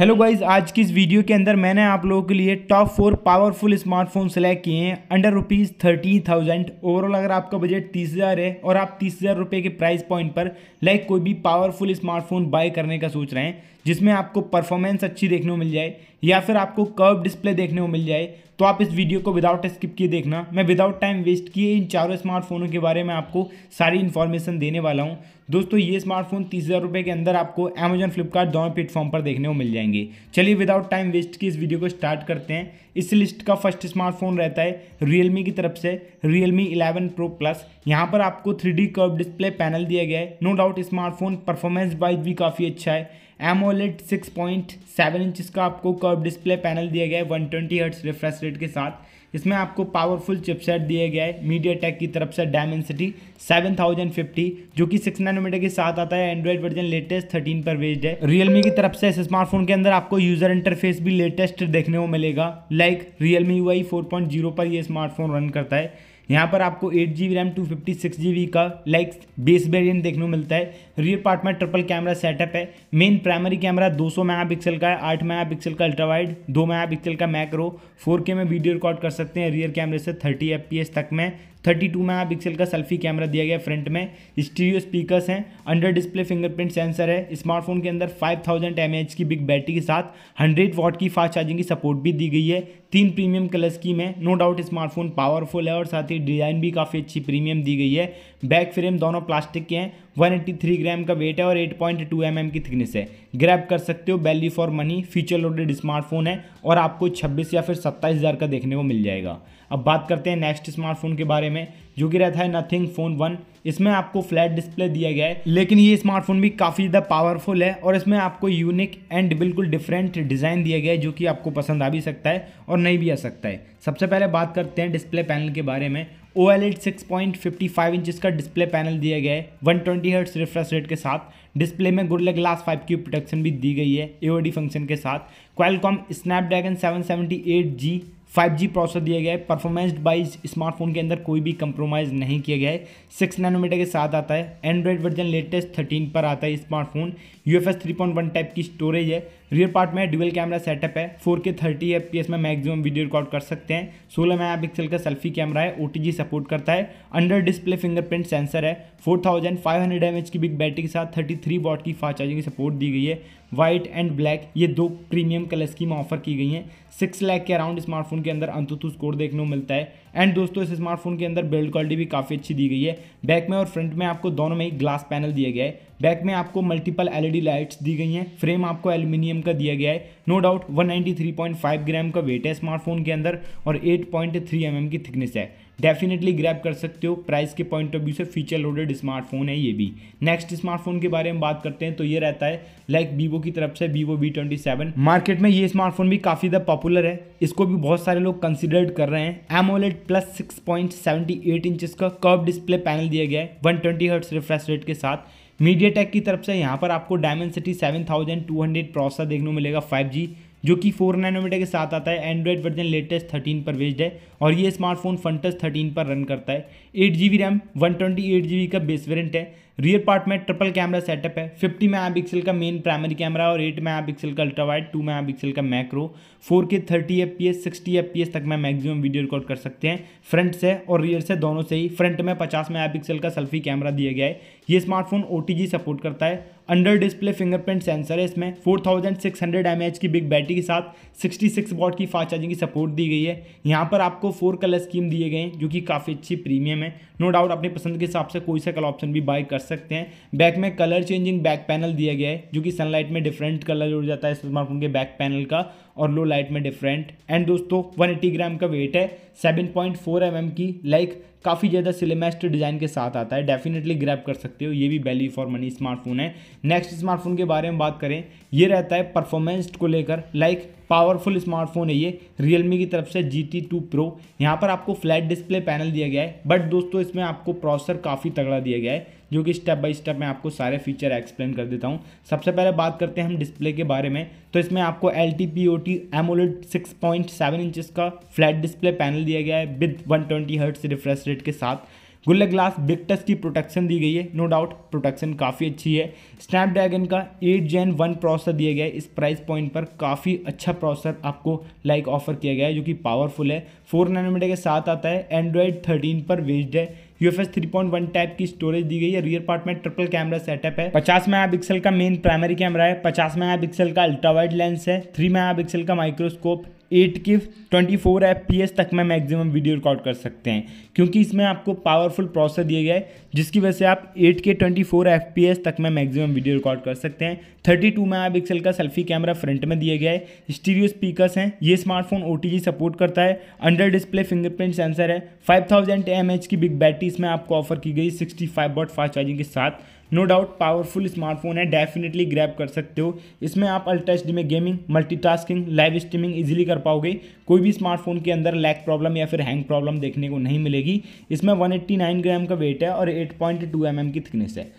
Hello guys आज की इस वीडियो के अंदर मैंने आप लोगों के लिए top four powerful smartphone select किए हैं under rupees thirteen thousand overall अगर आपका बजट तीस हज़ार है और आप तीस हज़ार रुपये के प्राइस पॉइंट पर लाइक कोई भी पावरफुल स्मार्टफोन बाय करने का सोच रहे हैं जिसमें आपको परफॉर्मेंस अच्छी देखने को मिल जाए या फिर आपको कर्व डिस्प्ले देखने को मिल जाए तो आप इस वीडियो को विदाउट स्किप किए देखना मैं विदाउट टाइम वेस्ट किए इन चारों स्मार्टफोनों के बारे में आपको सारी इन्फॉर्मेशन देने वाला हूँ दोस्तों ये स्मार्टफोन तीस हज़ार रुपये के अंदर आपको अमेजन फ्लिपकार्ट दोनों प्लेटफॉर्म पर देखने को मिल जाएंगे चलिए विदाउट टाइम वेस्ट की इस वीडियो को स्टार्ट करते हैं इस लिस्ट का फर्स्ट स्मार्टफोन रहता है रियलमी की तरफ से रियलमी 11 प्रो प्लस यहाँ पर आपको three D curve display panel दिया गया है no doubt smartphone performance wise भी काफ़ी अच्छा है एमोलेट 6.7 इंच का आपको कर्व डिस्प्ले पैनल दिया गया है 120 ट्वेंटी हर्ट्स रिफ्रेश रेट के साथ इसमें आपको पावरफुल चिपसेट दिया गया है मीडिया टेक की तरफ से डायमेंसिटी 7050 जो कि 6 नैनोमीटर के साथ आता है एंड्रॉइड वर्जन लेटेस्ट 13 पर बेस्ड है रियलमी की तरफ से इस स्मार्टफोन के अंदर आपको यूजर इंटरफेस भी लेटेस्ट देखने को मिलेगा लाइक रियलमी यू आई पर यह स्मार्टफोन रन करता है यहाँ पर आपको eight G B RAM two fifty six G B का लाइक बेस वेरियंट देखने को मिलता है रियर पार्ट में ट्रिपल कैमरा सेटअप है मेन प्राइमरी कैमरा दो सौ मेगा पिक्सल का है आठ मेगा पिक्सल का अल्ट्रा वाइड दो मेगा पिक्सल का मैक्रो फोर के में वीडियो रिकॉर्ड कर सकते हैं रियर कैमरे से थर्टी एफ पी एस तक में थर्टी टू मेगा पिक्सल का सेल्फी कैमरा दिया गया फ्रंट में स्टीरियो स्पीकर्स हैं अंडर डिस्प्ले फिंगरप्रिंट सेंसर है स्मार्टफोन के अंदर फाइव थाउजेंड एम एच की बिग बैटरी के साथ हंड्रेड वॉट की फास्ट चार्जिंग की सपोर्ट भी दी गई है तीन प्रीमियम कलर स्कीम है नो डाउट स्मार्टफोन पावरफुल है और साथ ही डिज़ाइन भी काफ़ी अच्छी प्रीमियम दी गई है बैक फ्रेम दोनों प्लास्टिक के हैं 183 ग्राम का वेट है और 8.2 पॉइंट mm की थिकनेस है ग्रैब कर सकते हो value for money feature loaded smartphone है और आपको 26 या फिर सत्ताईस हज़ार का देखने को मिल जाएगा अब बात करते हैं नेक्स्ट स्मार्टफोन के बारे रुपये में जो कि रहता है नथिंग फ़ोन वन इसमें आपको फ्लैट डिस्प्ले दिया गया है लेकिन ये स्मार्टफोन भी काफ़ी ज़्यादा पावरफुल है और इसमें आपको यूनिक एंड बिल्कुल डिफरेंट डिज़ाइन दिया गया है जो कि आपको पसंद आ भी सकता है और नहीं भी आ सकता है सबसे पहले बात करते हैं डिस्प्ले पैनल के बारे में OLED six point fifty five inch का डिस्प्ले पैनल दिया गया है one twenty hertz refresh rate के साथ डिस्प्ले में गुरले ग्लास फाइव की प्रोटेक्शन भी दी गई है ए ओ डी फंक्शन के साथ Qualcomm Snapdragon seven seventy eight G 5G processor दिया गया है परफॉर्मेंस वाइज स्मार्टफोन के अंदर कोई भी कंप्रोमाइज़ नहीं किया गया है सिक्स नैनोमीटर के साथ आता है एंड्रॉयड वर्जन लेटेस्ट थर्टीन पर आता है smartphone U F S three point one type की स्टोरेज है रियर पार्ट में डुअल कैमरा सेटअप है four K thirty F P S में मैक्सिमम वीडियो रिकॉर्ड कर सकते हैं सोलह मेगा पिक्सल का सेल्फी कैमरा है ओ टी जी सपोर्ट करता है अंडर डिस्प्ले फिंगरप्रिंट सेंसर है four thousand five hundred M H की बिग बैटरी के साथ थर्टी थ्री वॉट की फास्ट चार्जिंग सपोर्ट दी गई है वाइट एंड ब्लैक ये दो प्रीमियम कलर स्कीम ऑफर की गई हैं सिक्स लैख के अराउंड स्मार्टफोन स्मार्टफोन के अंदर अंतुतु स्कोर देखने को मिलता है एंड दोस्तों इस स्मार्टफोन के अंदर बिल्ड क्वालिटी भी काफ़ी अच्छी दी गई है बैक में और फ्रंट में आपको दोनों में ही ग्लास पैनल दिया गया है बैक में आपको मल्टीपल एलईडी लाइट्स दी गई हैं फ्रेम आपको एल्यूमिनियम का दिया गया है नो डाउट 193.5 ग्राम का वेट है स्मार्टफोन के अंदर और 8.3 पॉइंट mm की थिकनेस है डेफिनेटली ग्रैप कर सकते हो प्राइस के पॉइंट ऑफ व्यू से फीचर लोडेड स्मार्टफोन है ये भी नेक्स्ट स्मार्टफोन के बारे में बात करते हैं तो ये रहता है लाइक like वीवो की तरफ से Vivo V twenty seven market में ये स्मार्टफोन भी काफ़ी ज़्यादा पॉपुलर है इसको भी बहुत सारे लोग कंसिडर कर रहे हैं AMOLED plus six point seventy eight inch का कर्व डिस्प्ले पैनल दिया गया है one twenty hertz refresh rate के साथ मीडिया की तरफ से यहाँ पर आपको Dimensity seven thousand two hundred processor देखने को मिलेगा फाइव जी जो कि फोर नैनोमीटर के साथ आता है एंड्रॉइड वर्जन लेटेस्ट थर्टीन पर बेस्ड है और ये स्मार्टफोन फंटस थर्टीन पर रन करता है eight G B RAM one twenty eight G B का बेस वेरियंट है रियर पार्ट में ट्रिपल कैमरा सेटअप है फिफ्टी मेगा पिक्सल का मेन प्राइमरी कैमरा और एट मेगा पिक्सल का वाइड टू मेगा पिक्सल का macro four K thirty F P S sixty F P S तक मैं maximum video record कर सकते हैं फ्रंट से और रियर से दोनों से ही फ्रंट में पचास मेगा पिक्सल का सेल्फी कैमरा दिया गया है ये smartphone O T G support करता है अंडर डिस्प्ले फिंगरप्रिंट सेंसर है इसमें 4600 थाउजेंड की बिग बैटरी के साथ 66 वॉट की फास्ट चार्जिंग की सपोर्ट दी गई है यहाँ पर आपको फोर कलर स्कीम दिए गए हैं जो कि काफ़ी अच्छी प्रीमियम है नो डाउट अपनी पसंद के हिसाब से कोई सा कलर ऑप्शन भी बाई कर सकते हैं बैक में कलर चेंजिंग बैक पैनल दिया गया है जो कि सनलाइट में डिफरेंट कलर उड़ जाता है स्मार्टफोन के बैक पैनल का और लो लाइट में डिफरेंट एंड दोस्तों 180 ग्राम का वेट है 7.4 पॉइंट mm की लाइक काफ़ी ज़्यादा सिलेमेस्ट डिज़ाइन के साथ आता है डेफिनेटली ग्रैप कर सकते हो ये भी वैल्यू फॉर मनी स्मार्टफोन है नेक्स्ट स्मार्टफोन के बारे में बात करें ये रहता है परफॉर्मेंस को लेकर लाइक पावरफुल स्मार्टफोन है ये रियलमी की तरफ से जी टी टू प्रो यहाँ पर आपको फ्लैट डिस्प्ले पैनल दिया गया है बट दोस्तों इसमें आपको प्रोसेसर काफ़ी तगड़ा दिया गया है जो कि स्टेप बाय स्टेप मैं आपको सारे फीचर एक्सप्लेन कर देता हूँ सबसे पहले बात करते हैं हम डिस्प्ले के बारे में तो इसमें आपको L T P O T AMOLED six point seven inches का फ्लैट डिस्प्ले पैनल दिया गया है with one twenty hertz refresh rate के साथ गुल्ला ग्लास बिग टच की प्रोटेक्शन दी गई है नो डाउट प्रोटेक्शन काफ़ी अच्छी है स्नैपड्रैगन का एट जेन वन प्रोसेसर दिया गया है इस प्राइस पॉइंट पर काफ़ी अच्छा प्रोसेसर आपको लाइक ऑफर किया गया है जो कि पावरफुल है फोर नैनोमीटर के साथ आता है एंड्रॉयड थर्टीन पर वेस्ड है U F S three point one type की स्टोरेज दी गई है रियर पार्ट में ट्रिपल कैमरा सेटअप है पचास मेगा पिक्सल का मेन प्राइमरी कैमरा है पचास मेगा पिक्सल का अल्ट्रा वाइड लेंस है थ्री मेगा पिक्सल का microscope eight K twenty four F तक में मैक्सिमम वीडियो रिकॉर्ड कर सकते हैं क्योंकि इसमें आपको पावरफुल प्रोसेसर दिया गया है जिसकी वजह से आप 8K 24 FPS तक में मैक्सिमम वीडियो रिकॉर्ड कर सकते हैं 32 टू मेगा पिक्सल का सेल्फी कैमरा फ्रंट में दिया गया है स्टीरियो स्पीकर्स हैं ये स्मार्टफोन ओ सपोर्ट करता है अंडर डिस्प्ले फिंगरप्रिंट सेंसर है 5000 थाउजेंड की बिग बैटरी इसमें आपको ऑफर की गई 65 फाइव बॉट फास्ट चार्जिंग के साथ नो डाउट पावरफुल स्मार्टफोन है डेफिनेटली ग्रैप कर सकते हो इसमें आप अल्ट्रा एच में gaming multitasking live streaming easily कर पाओगे कोई भी स्मार्टफोन के अंदर लैक प्रॉब्लम या फिर हैंग प्रॉब्लम देखने को नहीं मिलेगी इसमें 189 ग्राम का वेट है और eight point two M M की थिकनेस है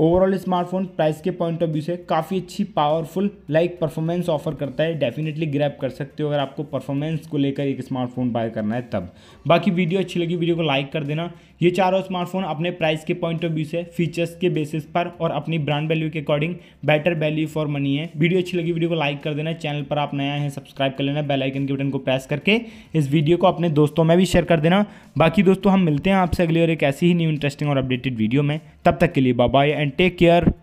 ओवरऑल स्मार्टफोन प्राइस के पॉइंट ऑफ व्यू से काफ़ी अच्छी पावरफुल लाइक परफॉर्मेंस ऑफर करता है डेफिनेटली ग्रैप कर सकते हो अगर आपको परफॉर्मेंस को लेकर एक स्मार्टफोन बाय करना है तब बाकी वीडियो अच्छी लगी वीडियो को लाइक कर देना ये चारों स्मार्टफोन अपने प्राइस के पॉइंट ऑफ व्यू से फीचर्स के बेसिस पर और अपनी ब्रांड वैल्यू के according better value for money है वीडियो अच्छी लगी वीडियो को लाइक कर देना चैनल पर आप नया है सब्सक्राइब कर लेना बेलाइकन के बटन को प्रेस करके इस वीडियो को अपने दोस्तों में भी शेयर कर देना बाकी दोस्तों हम मिलते हैं आपसे अगले और एक ऐसी ही न्यू इंटरेस्टिंग और अपडेटेड वीडियो में तब तक के लिए bye and and take care.